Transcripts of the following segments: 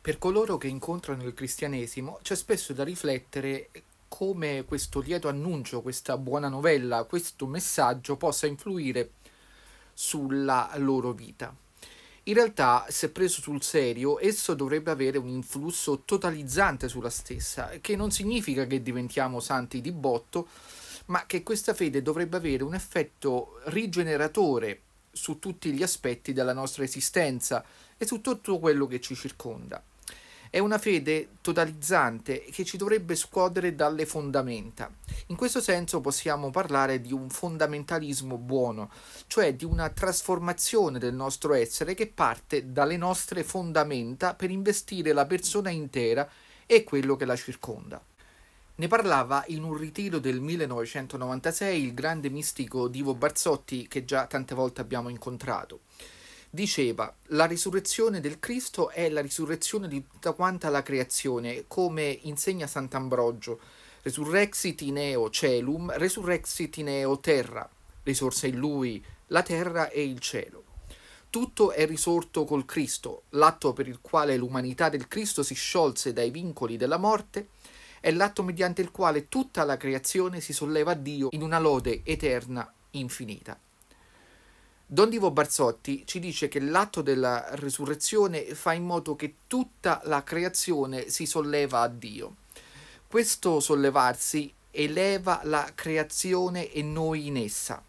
Per coloro che incontrano il cristianesimo c'è spesso da riflettere come questo lieto annuncio, questa buona novella, questo messaggio possa influire sulla loro vita. In realtà, se preso sul serio, esso dovrebbe avere un influsso totalizzante sulla stessa, che non significa che diventiamo santi di botto, ma che questa fede dovrebbe avere un effetto rigeneratore su tutti gli aspetti della nostra esistenza e su tutto quello che ci circonda. È una fede totalizzante che ci dovrebbe scuotere dalle fondamenta. In questo senso possiamo parlare di un fondamentalismo buono, cioè di una trasformazione del nostro essere che parte dalle nostre fondamenta per investire la persona intera e quello che la circonda. Ne parlava in un ritiro del 1996 il grande mistico Divo Barzotti che già tante volte abbiamo incontrato. Diceva, la risurrezione del Cristo è la risurrezione di tutta quanta la creazione, come insegna Sant'Ambrogio. Resurrexit in eo celum, resurrexit in eo terra. Risorse in lui la terra e il cielo. Tutto è risorto col Cristo, l'atto per il quale l'umanità del Cristo si sciolse dai vincoli della morte è l'atto mediante il quale tutta la creazione si solleva a Dio in una lode eterna, infinita. Don Divo Barzotti ci dice che l'atto della risurrezione fa in modo che tutta la creazione si solleva a Dio. Questo sollevarsi eleva la creazione e noi in essa.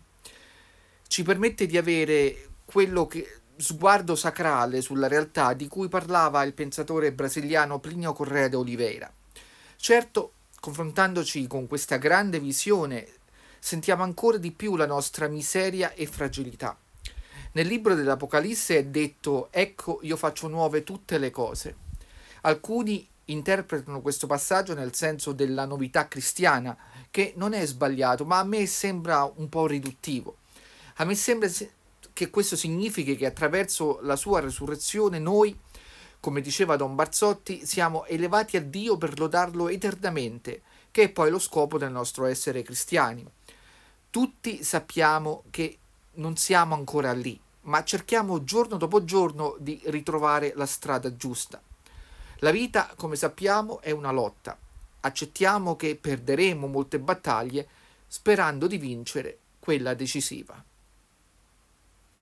Ci permette di avere quello che, sguardo sacrale sulla realtà di cui parlava il pensatore brasiliano Plinio Correa de Oliveira. Certo, confrontandoci con questa grande visione, sentiamo ancora di più la nostra miseria e fragilità. Nel libro dell'Apocalisse è detto ecco io faccio nuove tutte le cose. Alcuni interpretano questo passaggio nel senso della novità cristiana, che non è sbagliato, ma a me sembra un po' riduttivo. A me sembra che questo significhi che attraverso la sua resurrezione noi come diceva Don Barzotti, siamo elevati a Dio per lodarlo eternamente, che è poi lo scopo del nostro essere cristiani. Tutti sappiamo che non siamo ancora lì, ma cerchiamo giorno dopo giorno di ritrovare la strada giusta. La vita, come sappiamo, è una lotta. Accettiamo che perderemo molte battaglie sperando di vincere quella decisiva.